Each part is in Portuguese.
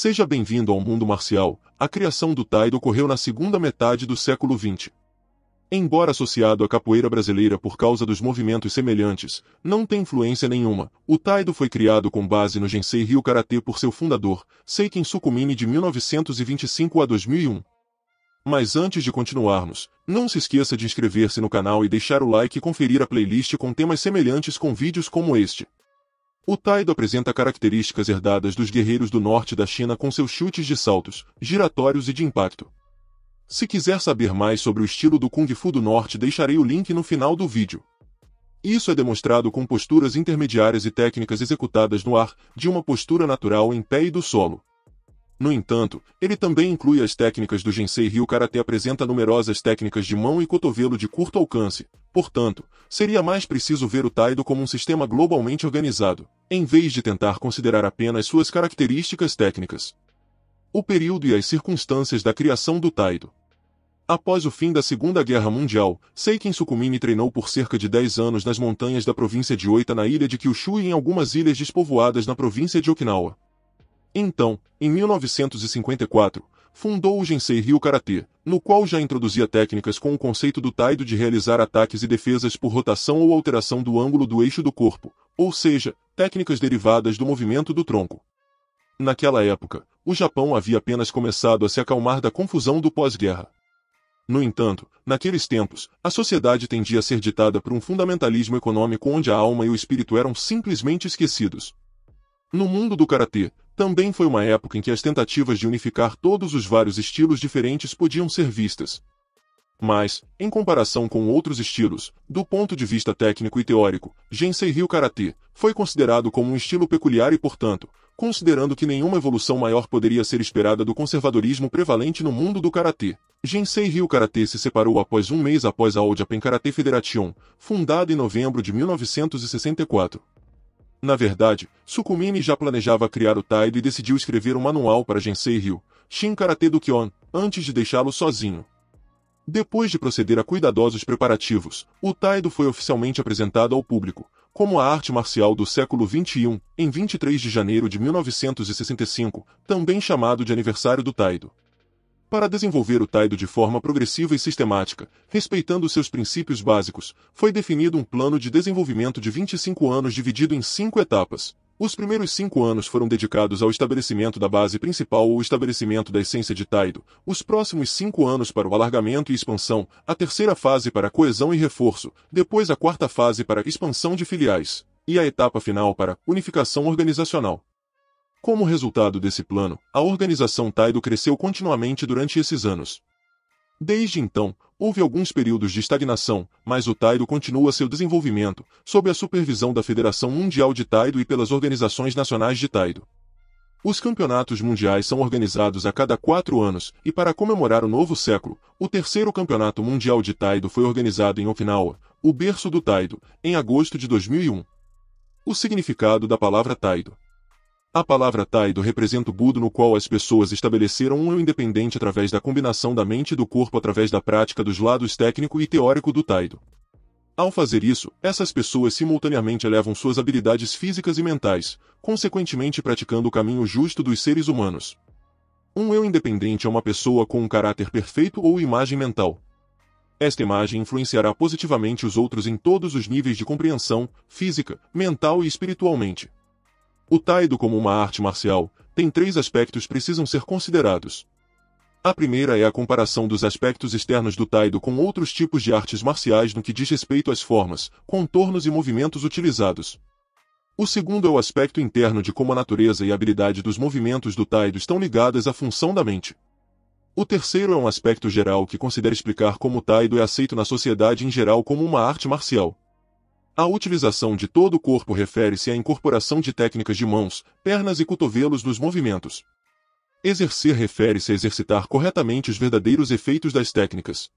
Seja bem-vindo ao mundo marcial. A criação do Taido ocorreu na segunda metade do século XX. Embora associado à capoeira brasileira por causa dos movimentos semelhantes, não tem influência nenhuma. O Taido foi criado com base no Gensei Ryu Karate por seu fundador, Seiken Sukumine de 1925 a 2001. Mas antes de continuarmos, não se esqueça de inscrever-se no canal e deixar o like e conferir a playlist com temas semelhantes com vídeos como este. O Taido apresenta características herdadas dos guerreiros do norte da China com seus chutes de saltos, giratórios e de impacto. Se quiser saber mais sobre o estilo do Kung Fu do norte deixarei o link no final do vídeo. Isso é demonstrado com posturas intermediárias e técnicas executadas no ar, de uma postura natural em pé e do solo. No entanto, ele também inclui as técnicas do Gensei Ryu Karate apresenta numerosas técnicas de mão e cotovelo de curto alcance, Portanto, seria mais preciso ver o Taido como um sistema globalmente organizado, em vez de tentar considerar apenas suas características técnicas. O período e as circunstâncias da criação do Taido. Após o fim da Segunda Guerra Mundial, Seiken Sukumine treinou por cerca de 10 anos nas montanhas da província de Oita na ilha de Kyushu e em algumas ilhas despovoadas na província de Okinawa. Então, em 1954, fundou o Gensei Ryu Karate, no qual já introduzia técnicas com o conceito do Taido de realizar ataques e defesas por rotação ou alteração do ângulo do eixo do corpo, ou seja, técnicas derivadas do movimento do tronco. Naquela época, o Japão havia apenas começado a se acalmar da confusão do pós-guerra. No entanto, naqueles tempos, a sociedade tendia a ser ditada por um fundamentalismo econômico onde a alma e o espírito eram simplesmente esquecidos. No mundo do karatê, também foi uma época em que as tentativas de unificar todos os vários estilos diferentes podiam ser vistas. Mas, em comparação com outros estilos, do ponto de vista técnico e teórico, Gensei Ryu Karatê foi considerado como um estilo peculiar e, portanto, considerando que nenhuma evolução maior poderia ser esperada do conservadorismo prevalente no mundo do karatê. Gensei Ryu Karatê se separou após um mês após a Old Japan Karatê Federation, fundada em novembro de 1964. Na verdade, Sukumine já planejava criar o Taido e decidiu escrever um manual para Gensei Ryu, Shin Karate do Kyon, antes de deixá-lo sozinho. Depois de proceder a cuidadosos preparativos, o Taido foi oficialmente apresentado ao público, como a arte marcial do século XXI, em 23 de janeiro de 1965, também chamado de aniversário do Taido. Para desenvolver o Taido de forma progressiva e sistemática, respeitando seus princípios básicos, foi definido um plano de desenvolvimento de 25 anos dividido em cinco etapas. Os primeiros cinco anos foram dedicados ao estabelecimento da base principal ou estabelecimento da essência de Taido, os próximos cinco anos para o alargamento e expansão, a terceira fase para coesão e reforço, depois a quarta fase para expansão de filiais, e a etapa final para unificação organizacional. Como resultado desse plano, a organização Taido cresceu continuamente durante esses anos. Desde então, houve alguns períodos de estagnação, mas o Taido continua seu desenvolvimento, sob a supervisão da Federação Mundial de Taido e pelas organizações nacionais de Taido. Os campeonatos mundiais são organizados a cada quatro anos, e para comemorar o novo século, o terceiro campeonato mundial de Taido foi organizado em Okinawa, o berço do Taido, em agosto de 2001. O significado da palavra Taido a palavra Taido representa o Budo no qual as pessoas estabeleceram um eu independente através da combinação da mente e do corpo através da prática dos lados técnico e teórico do Taido. Ao fazer isso, essas pessoas simultaneamente elevam suas habilidades físicas e mentais, consequentemente praticando o caminho justo dos seres humanos. Um eu independente é uma pessoa com um caráter perfeito ou imagem mental. Esta imagem influenciará positivamente os outros em todos os níveis de compreensão, física, mental e espiritualmente. O Taido como uma arte marcial, tem três aspectos precisam ser considerados. A primeira é a comparação dos aspectos externos do Taido com outros tipos de artes marciais no que diz respeito às formas, contornos e movimentos utilizados. O segundo é o aspecto interno de como a natureza e a habilidade dos movimentos do Taido estão ligadas à função da mente. O terceiro é um aspecto geral que considera explicar como o Taido é aceito na sociedade em geral como uma arte marcial. A utilização de todo o corpo refere-se à incorporação de técnicas de mãos, pernas e cotovelos nos movimentos. Exercer refere-se a exercitar corretamente os verdadeiros efeitos das técnicas.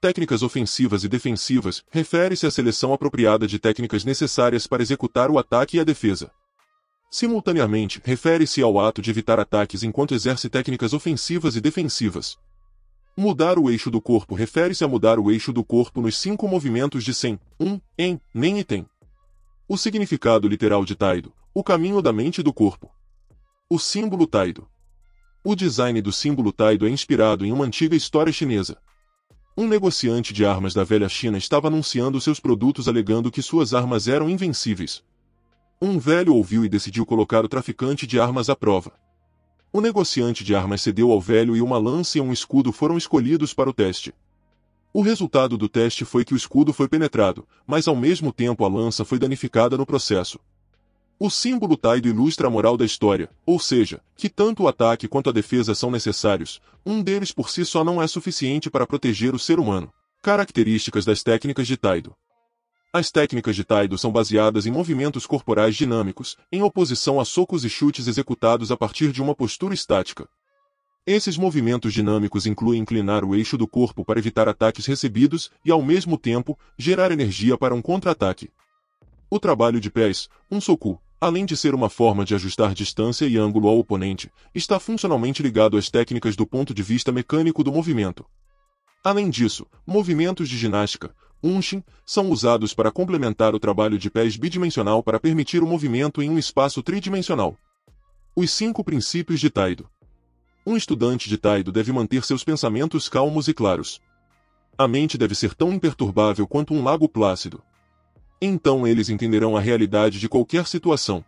Técnicas ofensivas e defensivas refere-se à seleção apropriada de técnicas necessárias para executar o ataque e a defesa. Simultaneamente, refere-se ao ato de evitar ataques enquanto exerce técnicas ofensivas e defensivas. Mudar o eixo do corpo refere-se a mudar o eixo do corpo nos cinco movimentos de sem, um, em, nem e tem. O significado literal de Taido, o caminho da mente e do corpo. O símbolo Taido. O design do símbolo Taido é inspirado em uma antiga história chinesa. Um negociante de armas da velha China estava anunciando seus produtos alegando que suas armas eram invencíveis. Um velho ouviu e decidiu colocar o traficante de armas à prova. O negociante de armas cedeu ao velho e uma lança e um escudo foram escolhidos para o teste. O resultado do teste foi que o escudo foi penetrado, mas ao mesmo tempo a lança foi danificada no processo. O símbolo Taido ilustra a moral da história, ou seja, que tanto o ataque quanto a defesa são necessários, um deles por si só não é suficiente para proteger o ser humano. Características das técnicas de Taido as técnicas de Taido são baseadas em movimentos corporais dinâmicos, em oposição a socos e chutes executados a partir de uma postura estática. Esses movimentos dinâmicos incluem inclinar o eixo do corpo para evitar ataques recebidos e, ao mesmo tempo, gerar energia para um contra-ataque. O trabalho de pés, um soku, além de ser uma forma de ajustar distância e ângulo ao oponente, está funcionalmente ligado às técnicas do ponto de vista mecânico do movimento. Além disso, movimentos de ginástica, unshin, são usados para complementar o trabalho de pés bidimensional para permitir o movimento em um espaço tridimensional. Os cinco princípios de Taido. Um estudante de Taido deve manter seus pensamentos calmos e claros. A mente deve ser tão imperturbável quanto um lago plácido. Então eles entenderão a realidade de qualquer situação.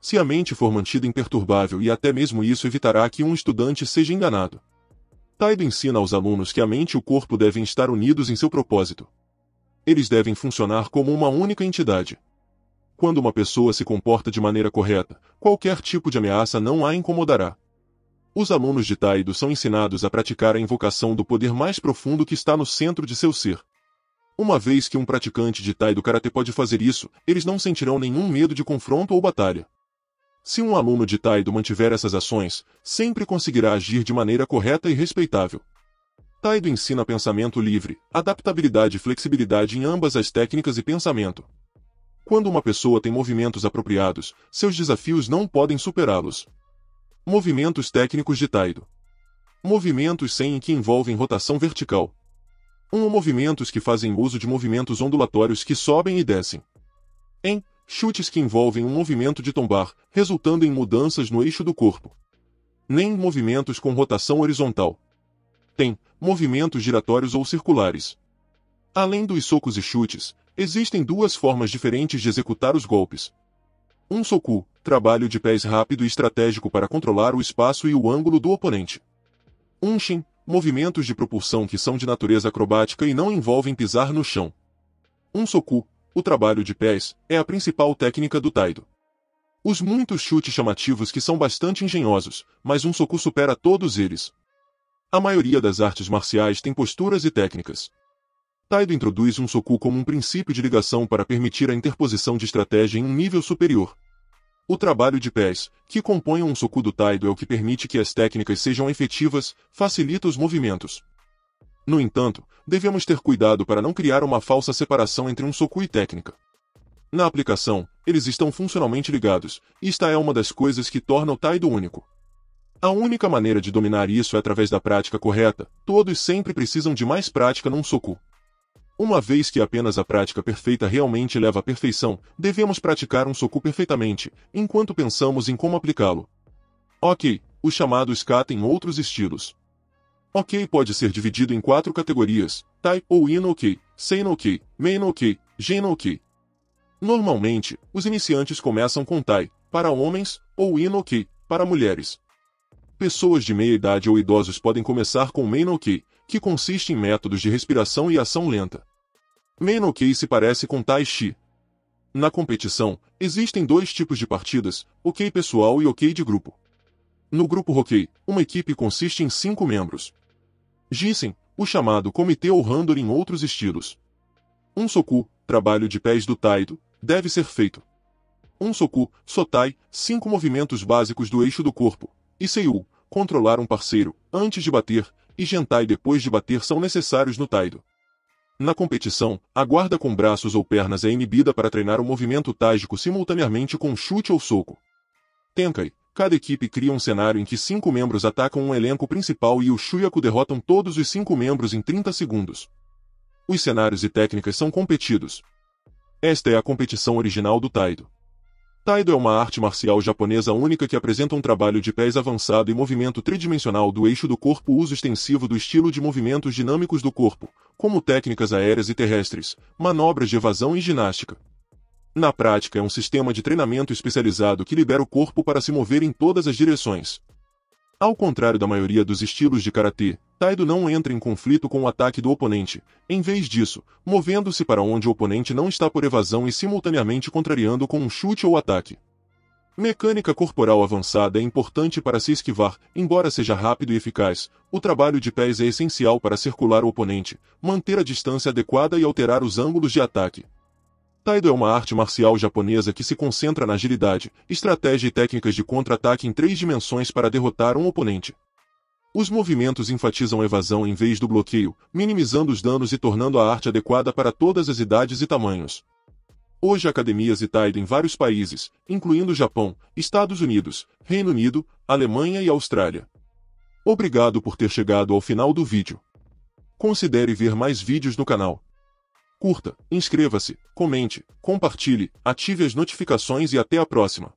Se a mente for mantida imperturbável e até mesmo isso evitará que um estudante seja enganado. Taido ensina aos alunos que a mente e o corpo devem estar unidos em seu propósito eles devem funcionar como uma única entidade. Quando uma pessoa se comporta de maneira correta, qualquer tipo de ameaça não a incomodará. Os alunos de Taido são ensinados a praticar a invocação do poder mais profundo que está no centro de seu ser. Uma vez que um praticante de Taido Karate pode fazer isso, eles não sentirão nenhum medo de confronto ou batalha. Se um aluno de Taido mantiver essas ações, sempre conseguirá agir de maneira correta e respeitável. Taido ensina pensamento livre, adaptabilidade e flexibilidade em ambas as técnicas e pensamento. Quando uma pessoa tem movimentos apropriados, seus desafios não podem superá-los. Movimentos técnicos de Taido. Movimentos sem que envolvem rotação vertical. Um, movimentos que fazem uso de movimentos ondulatórios que sobem e descem. Em chutes que envolvem um movimento de tombar, resultando em mudanças no eixo do corpo. Nem movimentos com rotação horizontal. Tem movimentos giratórios ou circulares. Além dos socos e chutes, existem duas formas diferentes de executar os golpes. Um soku, trabalho de pés rápido e estratégico para controlar o espaço e o ângulo do oponente. Um shin, movimentos de propulsão que são de natureza acrobática e não envolvem pisar no chão. Um soku, o trabalho de pés, é a principal técnica do Taido. Os muitos chutes chamativos que são bastante engenhosos, mas um soku supera todos eles. A maioria das artes marciais tem posturas e técnicas. Taido introduz um soku como um princípio de ligação para permitir a interposição de estratégia em um nível superior. O trabalho de pés, que compõe um soku do Taido é o que permite que as técnicas sejam efetivas, facilita os movimentos. No entanto, devemos ter cuidado para não criar uma falsa separação entre um soku e técnica. Na aplicação, eles estão funcionalmente ligados, e esta é uma das coisas que torna o Taido único. A única maneira de dominar isso é através da prática correta. Todos sempre precisam de mais prática num soco. Uma vez que apenas a prática perfeita realmente leva à perfeição, devemos praticar um soco perfeitamente, enquanto pensamos em como aplicá-lo. Ok, o chamado skata em outros estilos. Ok pode ser dividido em quatro categorias, Tai ou Inoki, Seinoki, Meinoki, Genoki. Normalmente, os iniciantes começam com Tai, para homens, ou Inoki, para mulheres. Pessoas de meia idade ou idosos podem começar com Menoki, que consiste em métodos de respiração e ação lenta. Menoki se parece com Tai Chi. Na competição, existem dois tipos de partidas, ok pessoal e ok de grupo. No grupo Hockey, uma equipe consiste em cinco membros. Gissen, o chamado comitê ou handor em outros estilos. Um soku, trabalho de pés do Taido, deve ser feito. Um soku, sotai, cinco movimentos básicos do eixo do corpo, e Seiyu, controlar um parceiro, antes de bater, e Gentai depois de bater são necessários no Taido. Na competição, a guarda com braços ou pernas é inibida para treinar o movimento tágico simultaneamente com chute ou soco. Tenkai, cada equipe cria um cenário em que cinco membros atacam um elenco principal e o Shuyaku derrotam todos os cinco membros em 30 segundos. Os cenários e técnicas são competidos. Esta é a competição original do Taido. Taido é uma arte marcial japonesa única que apresenta um trabalho de pés avançado e movimento tridimensional do eixo do corpo uso extensivo do estilo de movimentos dinâmicos do corpo, como técnicas aéreas e terrestres, manobras de evasão e ginástica. Na prática, é um sistema de treinamento especializado que libera o corpo para se mover em todas as direções. Ao contrário da maioria dos estilos de karatê, Taido não entra em conflito com o ataque do oponente, em vez disso, movendo-se para onde o oponente não está por evasão e simultaneamente contrariando com um chute ou ataque. Mecânica corporal avançada é importante para se esquivar, embora seja rápido e eficaz. O trabalho de pés é essencial para circular o oponente, manter a distância adequada e alterar os ângulos de ataque. Taido é uma arte marcial japonesa que se concentra na agilidade, estratégia e técnicas de contra-ataque em três dimensões para derrotar um oponente. Os movimentos enfatizam a evasão em vez do bloqueio, minimizando os danos e tornando a arte adequada para todas as idades e tamanhos. Hoje academias e taido em vários países, incluindo Japão, Estados Unidos, Reino Unido, Alemanha e Austrália. Obrigado por ter chegado ao final do vídeo. Considere ver mais vídeos no canal. Curta, inscreva-se, comente, compartilhe, ative as notificações e até a próxima.